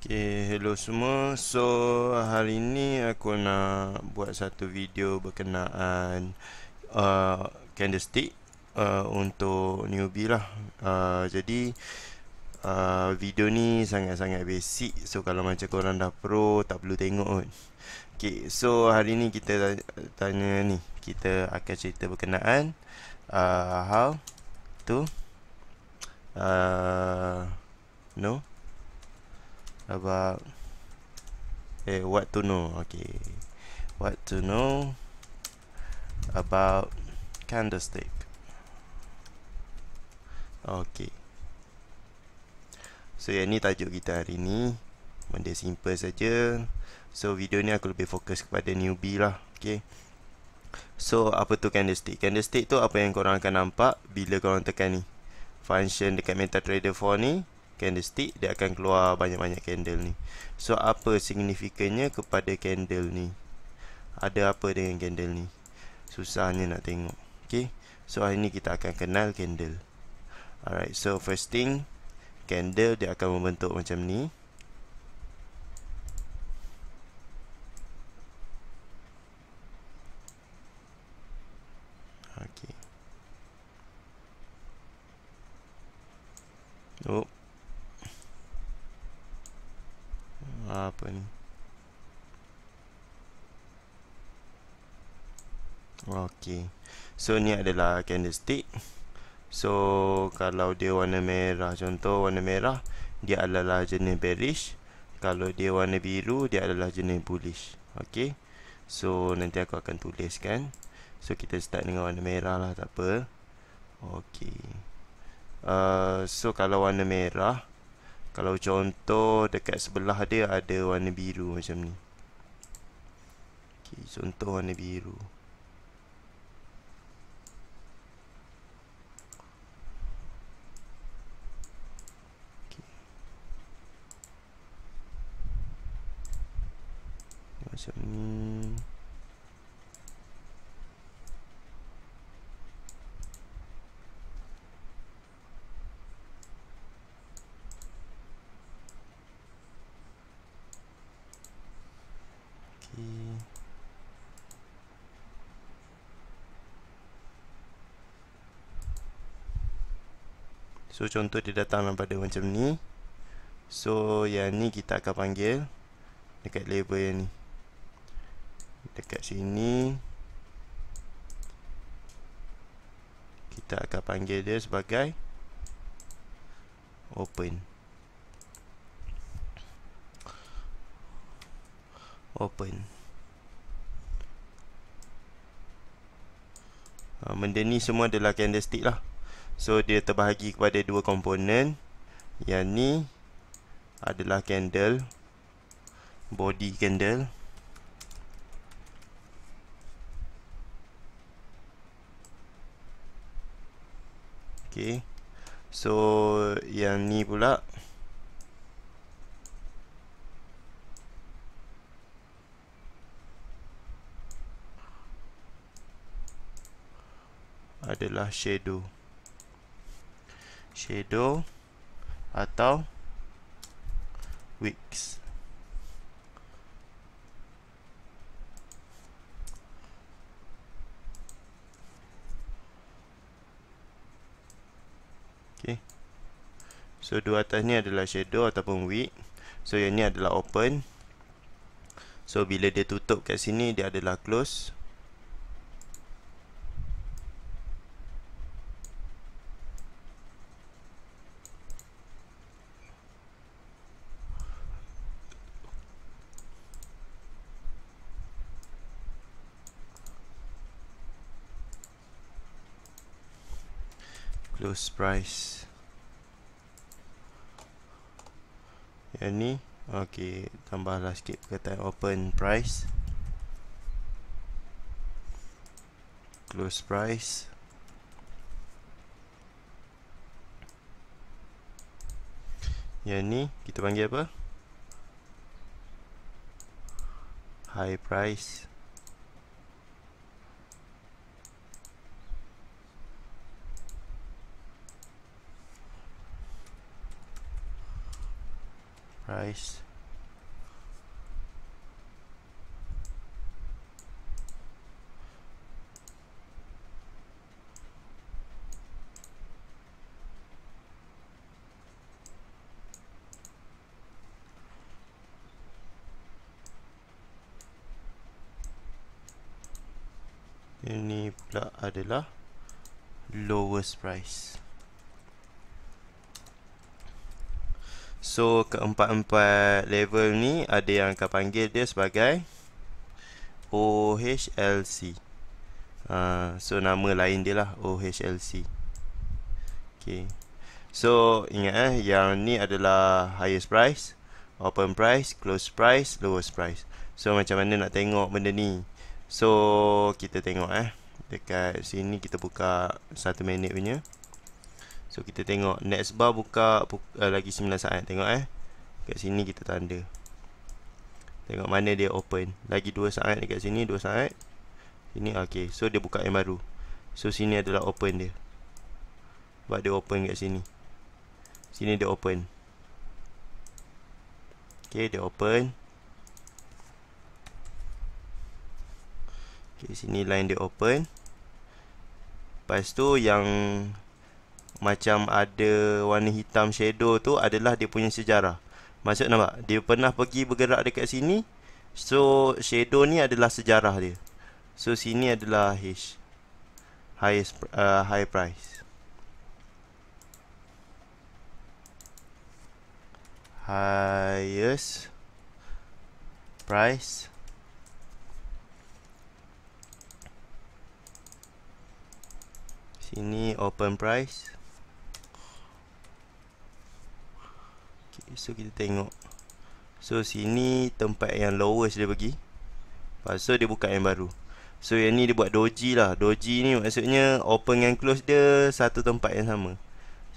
Okay, hello semua So, hari ini aku nak buat satu video berkenaan uh, Candlestick uh, untuk newbie lah uh, Jadi, uh, video ni sangat-sangat basic So, kalau macam korang dah pro, tak perlu tengok pun Okay, so hari ini kita tanya ni Kita akan cerita berkenaan uh, How to uh, No No about eh what to know okay what to know about candlestick okay so yang ni tajuk kita hari ni benda simple saja so video ni aku lebih fokus kepada newbie lah okay so apa tu candlestick candlestick tu apa yang korang akan nampak bila korang tekan ni function dekat MetaTrader 4 ni candlestick dia akan keluar banyak-banyak candle ni so apa signifikannya kepada candle ni ada apa dengan candle ni susahnya nak tengok ok so hari ni kita akan kenal candle alright so first thing candle dia akan membentuk macam ni Oh, apa ni Okay So ni adalah candlestick So kalau dia warna merah Contoh warna merah Dia adalah jenis bearish Kalau dia warna biru Dia adalah jenis bullish Okay So nanti aku akan tuliskan So kita start dengan warna merah lah Tak apa Okay uh, So kalau warna merah kalau contoh dekat sebelah dia ada warna biru macam ni Okay, contoh warna biru okay. Macam ni So contoh dia datang pada macam ni So yang ni kita akan panggil Dekat label yang ni Dekat sini Kita akan panggil dia sebagai Open Open ha, Benda ni semua adalah candlestick lah So dia terbahagi kepada dua komponen Yang ni adalah candle Body candle Okay So yang ni pula Adalah shadow shadow atau wix okey so dua atas ni adalah shadow ataupun wix so yang ni adalah open so bila dia tutup kat sini dia adalah close close price yang ni ok tambahlah sikit perkataan open price close price yang ni kita panggil apa high price Christ. ini pula adalah lowest price So keempat-empat level ni ada yang akan panggil dia sebagai OHLC uh, ha, So nama lain dia lah OHLC okay. So ingat eh yang ni adalah highest price Open price, close price, lowest price So macam mana nak tengok benda ni So kita tengok eh Dekat sini kita buka satu minit punya So kita tengok next bar buka, buka uh, eh, lagi 9 saat tengok eh. Kat sini kita tanda. Tengok mana dia open. Lagi 2 saat dekat sini 2 saat. Sini okey. So dia buka yang baru. So sini adalah open dia. Sebab dia open kat sini. Sini dia open. Okey, dia open. Okey, sini line dia open. Lepas tu yang macam ada warna hitam shadow tu adalah dia punya sejarah. Maksud nampak? Dia pernah pergi bergerak dekat sini. So shadow ni adalah sejarah dia. So sini adalah H. High uh, high price. Highest price. Sini open price. okay, so kita tengok so sini tempat yang lowest dia pergi lepas tu dia buka yang baru so yang ni dia buat doji lah doji ni maksudnya open and close dia satu tempat yang sama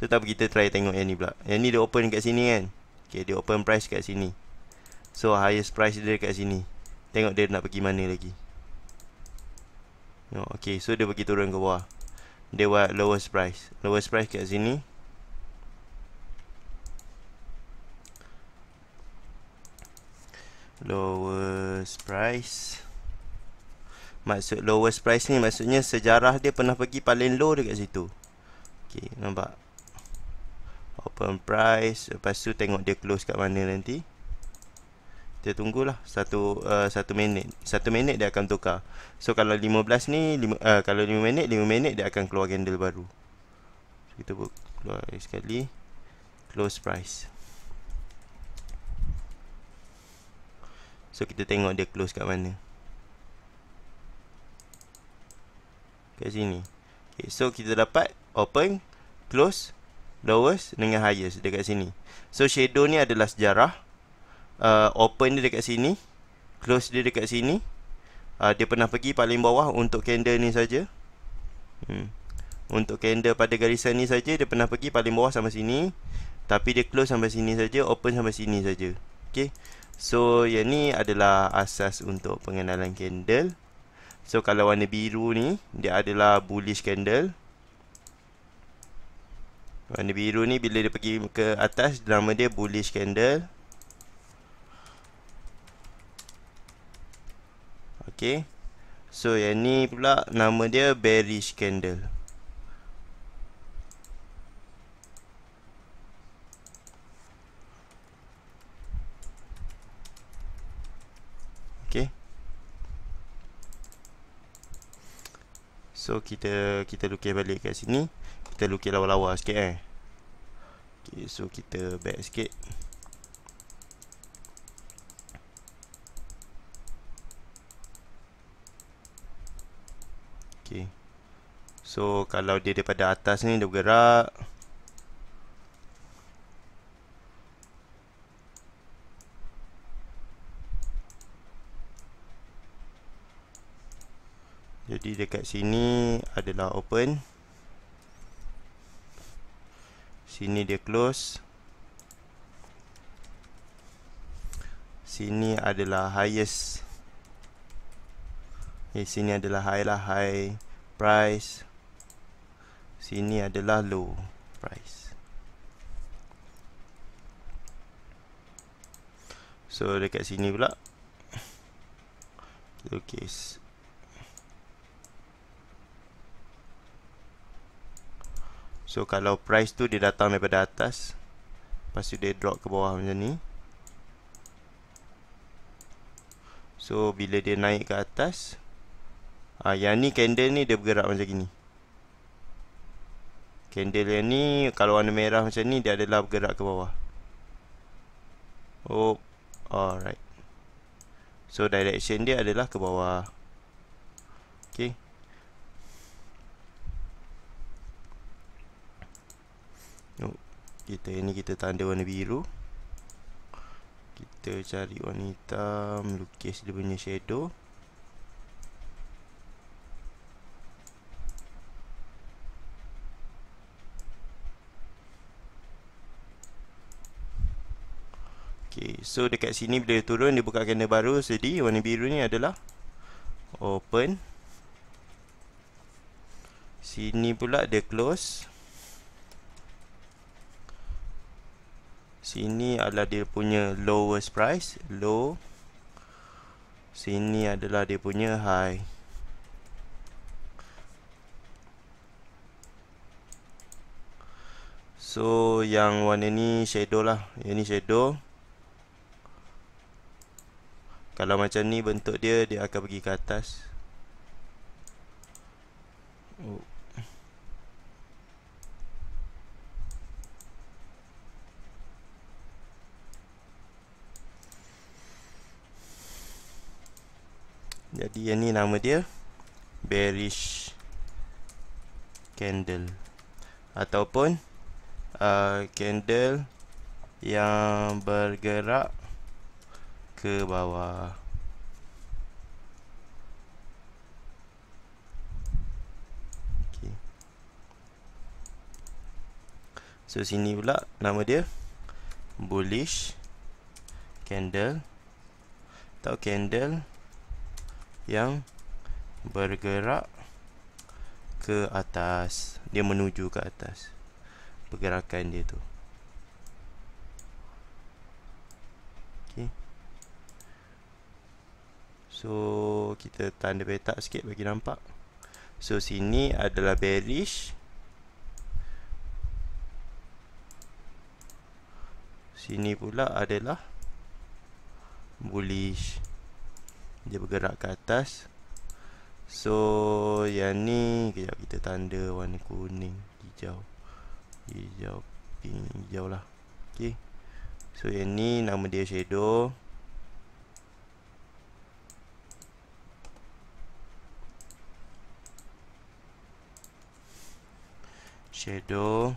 so tapi kita try tengok yang ni pula yang ni dia open kat sini kan Okay, dia open price kat sini so highest price dia kat sini tengok dia nak pergi mana lagi Okay, so dia pergi turun ke bawah dia buat lowest price lowest price kat sini lowest price maksud lowest price ni maksudnya sejarah dia pernah pergi paling low dekat situ ok nampak open price lepas tu tengok dia close kat mana nanti kita tunggulah satu uh, satu minit satu minit dia akan tukar so kalau 15 ni lima, uh, kalau 5 minit 5 minit dia akan keluar candle baru so, kita buat keluar sekali close price So kita tengok dia close kat mana Kat sini okay, So kita dapat open Close Lowest dengan highest dekat sini So shadow ni adalah sejarah uh, Open dia dekat sini Close dia dekat sini uh, Dia pernah pergi paling bawah untuk candle ni saja. Hmm. Untuk candle pada garisan ni saja Dia pernah pergi paling bawah sampai sini Tapi dia close sampai sini saja, Open sampai sini saja. Okay So yang ni adalah asas untuk pengenalan candle So kalau warna biru ni Dia adalah bullish candle Warna biru ni bila dia pergi ke atas Nama dia bullish candle Okay So yang ni pula nama dia bearish candle So kita kita lukis balik kat sini. Kita lukis lawa-lawa sikit eh. Okey, so kita back sikit. Okey. So kalau dia daripada atas ni dia bergerak dekat sini adalah open sini dia close sini adalah highest okay, eh, sini adalah high lah high price sini adalah low price so dekat sini pula lukis okay. So kalau price tu dia datang daripada atas Lepas tu dia drop ke bawah macam ni So bila dia naik ke atas ah Yang ni candle ni dia bergerak macam ni Candle yang ni kalau warna merah macam ni dia adalah bergerak ke bawah Oh alright So direction dia adalah ke bawah Okay Oh, kita ini kita tanda warna biru. Kita cari warna hitam, lukis dia punya shadow. Okay, so dekat sini bila dia turun dia buka kena baru jadi warna biru ni adalah open sini pula dia close sini adalah dia punya lowest price low sini adalah dia punya high so yang warna ni shadow lah yang ni shadow kalau macam ni bentuk dia dia akan pergi ke atas oh Jadi yang ni nama dia bearish candle ataupun uh, candle yang bergerak ke bawah. Okay. So sini pula nama dia bullish candle atau candle yang bergerak ke atas dia menuju ke atas pergerakan dia tu okey so kita tanda petak sikit bagi nampak so sini adalah bearish sini pula adalah bullish dia bergerak ke atas so yang ni kejap kita tanda warna kuning hijau hijau pink hijau lah ok so yang ni nama dia shadow shadow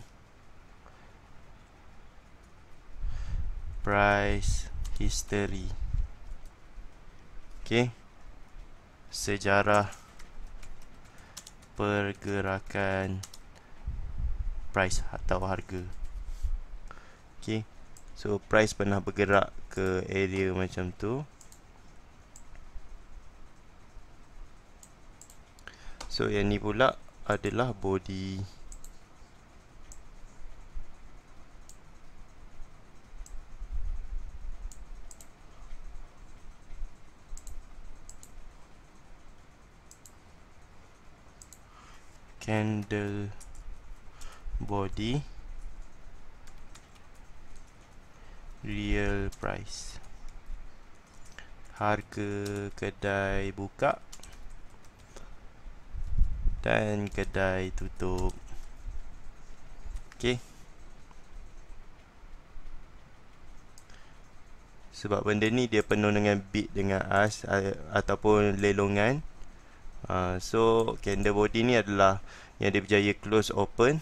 price history okey sejarah pergerakan price atau harga okey so price pernah bergerak ke area macam tu so yang ni pula adalah body candle body real price harga kedai buka dan kedai tutup okey sebab benda ni dia penuh dengan bit dengan as ataupun lelongan uh, so candle body ni adalah yang dia berjaya close open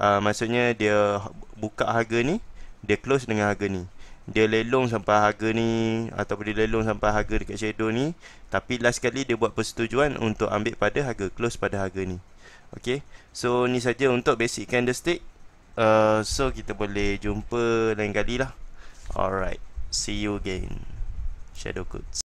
uh, maksudnya dia buka harga ni dia close dengan harga ni dia lelong sampai harga ni ataupun dia lelong sampai harga dekat shadow ni tapi last kali dia buat persetujuan untuk ambil pada harga close pada harga ni Okay, so ni saja untuk basic candlestick uh, so kita boleh jumpa lain kali lah alright see you again shadow codes